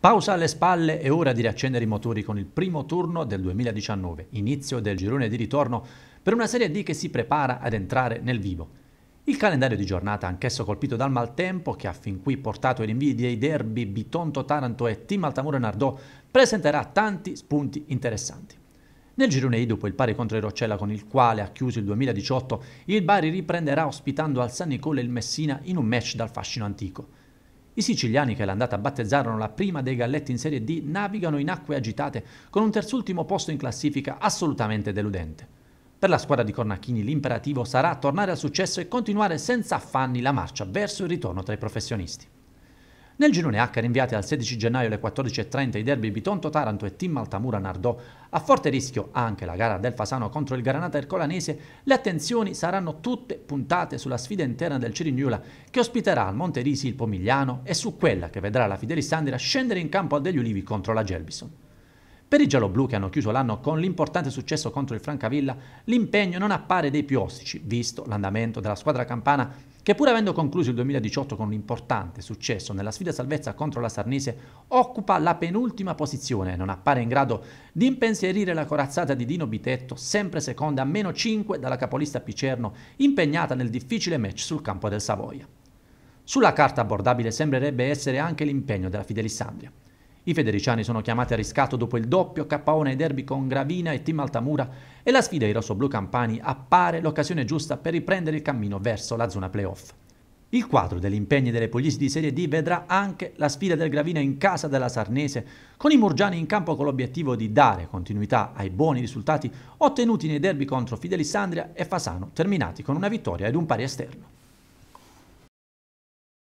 Pausa alle spalle, è ora di riaccendere i motori con il primo turno del 2019, inizio del girone di ritorno per una Serie D che si prepara ad entrare nel vivo. Il calendario di giornata, anch'esso colpito dal maltempo, che ha fin qui portato ai rinvii dei derby Bitonto-Taranto e Team Altamura-Nardò, presenterà tanti spunti interessanti. Nel girone I, dopo il pari contro il Roccella con il quale ha chiuso il 2018, il Bari riprenderà ospitando al San Nicola il Messina in un match dal fascino antico. I siciliani che l'andata battezzarono la prima dei galletti in Serie D navigano in acque agitate con un terzultimo posto in classifica assolutamente deludente. Per la squadra di Cornacchini l'imperativo sarà tornare al successo e continuare senza affanni la marcia verso il ritorno tra i professionisti. Nel girone H rinviate al 16 gennaio alle 14.30 i derby Bitonto-Taranto e Team Altamura-Nardò. A forte rischio anche la gara del Fasano contro il Granata Ercolanese, le attenzioni saranno tutte puntate sulla sfida interna del Cirignuola che ospiterà al Monterisi il Pomigliano e su quella che vedrà la Fidelis Sandira scendere in campo a degli Ulivi contro la Gerbison. Per i gialloblu che hanno chiuso l'anno con l'importante successo contro il Francavilla, l'impegno non appare dei più ostici, visto l'andamento della squadra campana che pur avendo concluso il 2018 con un importante successo nella sfida salvezza contro la Sarnese, occupa la penultima posizione e non appare in grado di impensierire la corazzata di Dino Bitetto, sempre seconda a meno 5 dalla capolista Picerno, impegnata nel difficile match sul campo del Savoia. Sulla carta abbordabile sembrerebbe essere anche l'impegno della Fidelissandria. I federiciani sono chiamati a riscatto dopo il doppio KO nei derby con Gravina e Team Altamura e la sfida ai rossoblù campani appare l'occasione giusta per riprendere il cammino verso la zona playoff. Il quadro degli impegni delle Pugliesi di Serie D vedrà anche la sfida del Gravina in casa della Sarnese, con i Murgiani in campo con l'obiettivo di dare continuità ai buoni risultati ottenuti nei derby contro Fidelissandria e Fasano, terminati con una vittoria ed un pari esterno.